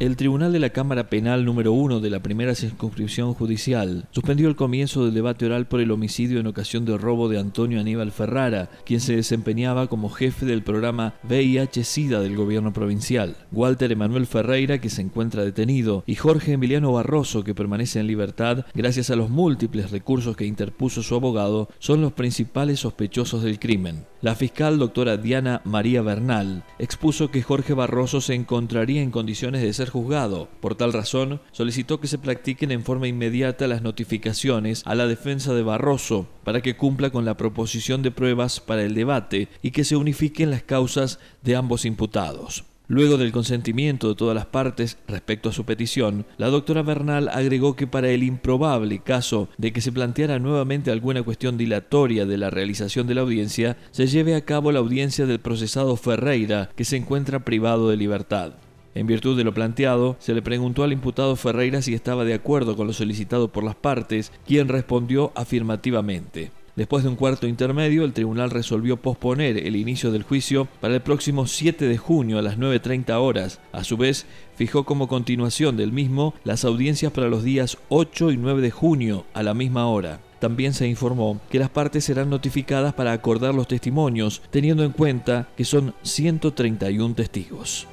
el Tribunal de la Cámara Penal número 1 de la primera circunscripción judicial suspendió el comienzo del debate oral por el homicidio en ocasión del robo de Antonio Aníbal Ferrara, quien se desempeñaba como jefe del programa VIH-Sida del gobierno provincial. Walter Emanuel Ferreira, que se encuentra detenido, y Jorge Emiliano Barroso, que permanece en libertad gracias a los múltiples recursos que interpuso su abogado, son los principales sospechosos del crimen. La fiscal doctora Diana María Bernal expuso que Jorge Barroso se encontraría en condiciones de ser juzgado. Por tal razón, solicitó que se practiquen en forma inmediata las notificaciones a la defensa de Barroso para que cumpla con la proposición de pruebas para el debate y que se unifiquen las causas de ambos imputados. Luego del consentimiento de todas las partes respecto a su petición, la doctora Bernal agregó que para el improbable caso de que se planteara nuevamente alguna cuestión dilatoria de la realización de la audiencia, se lleve a cabo la audiencia del procesado Ferreira, que se encuentra privado de libertad. En virtud de lo planteado, se le preguntó al imputado Ferreira si estaba de acuerdo con lo solicitado por las partes, quien respondió afirmativamente. Después de un cuarto intermedio, el tribunal resolvió posponer el inicio del juicio para el próximo 7 de junio a las 9.30 horas. A su vez, fijó como continuación del mismo las audiencias para los días 8 y 9 de junio a la misma hora. También se informó que las partes serán notificadas para acordar los testimonios, teniendo en cuenta que son 131 testigos.